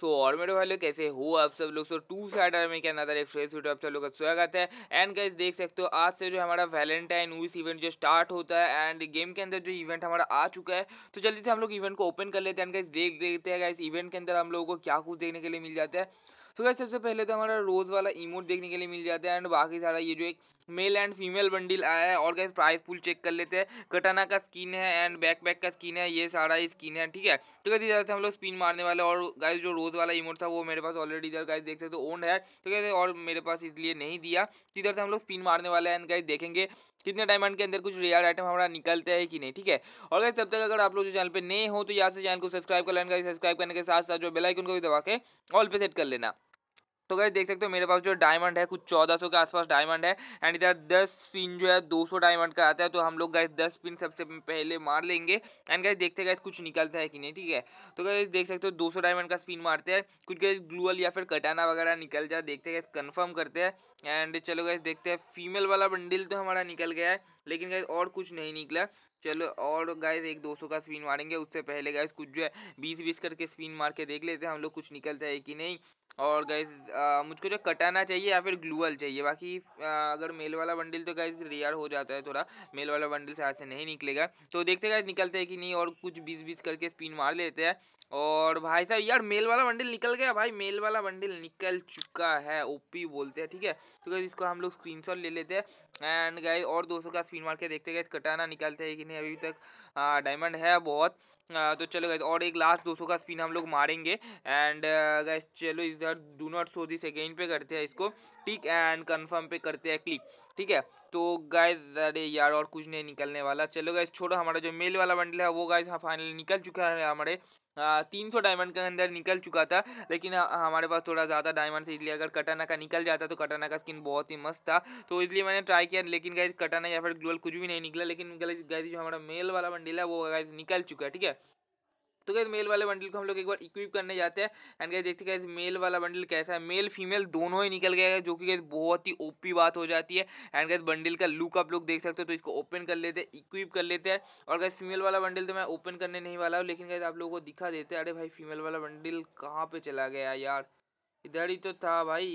सो और मेरे भाई लोग कैसे हो आप सब लोग सो टू साइड में क्या नाता एक फ्रेश वीडियो आप सब लोग का स्वागत है एंड कैसे देख सकते हो आज से जो हमारा वैलेंटाइन उस इवेंट जो स्टार्ट होता है एंड गेम के अंदर जो इवेंट हमारा आ चुका है तो जल्दी से हम लोग इवेंट को ओपन कर लेते हैं एंड गाइस देख देखते हैं गाइस इवेंट के अंदर हम लोगों को क्या कुछ देखने के लिए मिल जाता है तो गाइस सबसे पहले तो हमारा रोज़ वाला इमोट देखने के लिए मिल जाता है एंड बाकी सारा ये जो एक मेल एंड फीमेल बंडल आया है और गैस प्राइस पूल चेक कर लेते हैं कटाना का स्किन है एंड बैक बैक का स्किन है ये सारा ही स्किन है ठीक है तो कैसे इधर से हम लोग स्पिन मारने वाले और गाइस जो रोज़ वाला इमोट था वो मेरे पास ऑलरेडी इधर गाइस देख सकते हो ओन है तो कैसे और मेरे पास इसलिए नहीं दिया तो इधर से हम लोग स्पिन मारने वाले एंड गाइस देखेंगे कितने डायमंड के अंदर कुछ रेयर आइटम हमारा निकलते हैं कि नहीं ठीक है और गाइस तब तक अगर आप लोग जो चैनल पर नए हो तो यहाँ से चैनल को सब्सक्राइब कर लेना सब्सक्राइब करने के साथ साथ जो बेलाइकन को भी दबा के ऑल पे सेट कर लेना तो गए देख सकते हो मेरे पास जो डायमंड है कुछ चौदह के आसपास डायमंड है एंड इधर दस पिन जो है दो डायमंड का आता है तो हम लोग गए दस पिन सबसे पहले मार लेंगे एंड गए देखते गए कुछ निकलता है कि नहीं ठीक है तो गए देख सकते हो दो डायमंड का स्पिन मारते हैं कुछ गए ग्लूअल या फिर कटाना वगैरह निकल जाए देखते गए कन्फर्म करते हैं एंड चलो गए देखते हैं फीमेल वाला बंडिल तो हमारा निकल गया है लेकिन गैस और कुछ नहीं निकला चलो और गाइस एक 200 का स्पिन मारेंगे उससे पहले गाइस कुछ जो है बीस बीस करके स्पिन मार के देख लेते हैं हम लोग कुछ निकलता है कि नहीं और गैस मुझको जो कटाना चाहिए या फिर ग्लूअल चाहिए बाकी आ, अगर मेल वाला बंडल तो गैस रेयर हो जाता है थोड़ा मेल वाला बंडल से हाथ से नहीं निकलेगा तो देखते गए निकलते हैं कि नहीं और कुछ बीस बीस करके स्पिन मार लेते हैं और भाई साहब यार मेल वाला बंडल निकल गया भाई मेल वाला बंडल निकल चुका है ओपी बोलते हैं ठीक है तो गैस इसको हम लोग स्क्रीन ले लेते हैं एंड गए और दोस्तों का स्पिन मार के देखते गए कटाना निकलते हैं कि नहीं अभी तक डायमंड है बहुत तो चलो गए और एक लास्ट दोस्तों का स्पिन हम लोग मारेंगे एंड गए चलो इस यार do not show this again पे करते हैं इसको टिक एंड कंफर्म पे करते हैं क्लिक ठीक है तो गाइज अरे यार और कुछ नहीं निकलने वाला चलो गाइज छोड़ो हमारा जो मेल वाला बंडल है वो गाइज हाँ फाइनली निकल चुका है हमारे तीन सौ डायमंड के अंदर निकल चुका था लेकिन हाँ, हमारे पास थोड़ा ज़्यादा डायमंड से इसलिए अगर कटाना का निकल जाता तो कटाना का स्किन बहुत ही मस्त था तो इसलिए मैंने ट्राई किया लेकिन गाइज कटाना या फिर ग्लोअल कुछ भी नहीं निकला लेकिन गाइज जो हमारा मेल वाला बंडल है वो गाइज निकल चुका है ठीक है तो गैस मेल वाले बंडल को हम लोग एक बार इक्विप करने जाते हैं एंड गैस देखते गैस मेल वाला बंडल कैसा है मेल फीमेल दोनों ही निकल गया है जो कि गैस बहुत ही ओपी बात हो जाती है एंड गैस बंडल का लुक आप लोग देख सकते हो तो इसको ओपन कर लेते हैं इक्विप कर लेते हैं और गैस फीमेल वाला बंडल तो मैं ओपन करने नहीं वाला हूँ लेकिन गैस आप लोगों को दिखा देते हैं अरे भाई फीमेल वाला बंडल कहाँ पर चला गया यार इधर ही तो था भाई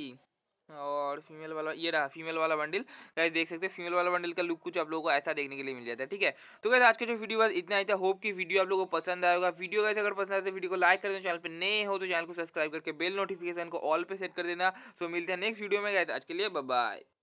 और फीमेल वाला ये रहा फीमेल वाला बंडल गाइस देख सकते हैं फीमेल वाला बंडल का लुक कुछ आप लोगों को ऐसा देखने के लिए मिल जाता है ठीक है तो गाइस आज का जो वीडियो बस इतना ही था होप कि वीडियो आप लोगों को पसंद आएगा वीडियो गाइस अगर पसंद आए तो वीडियो को लाइक कर देना चैनल पर नए हो तो चैनल को सब्सक्राइब करके बेल नोटिफिकेशन को ऑल पे सेट कर देना तो मिलते हैं नेक्स्ट वीडियो में गाइस आज के लिए बाय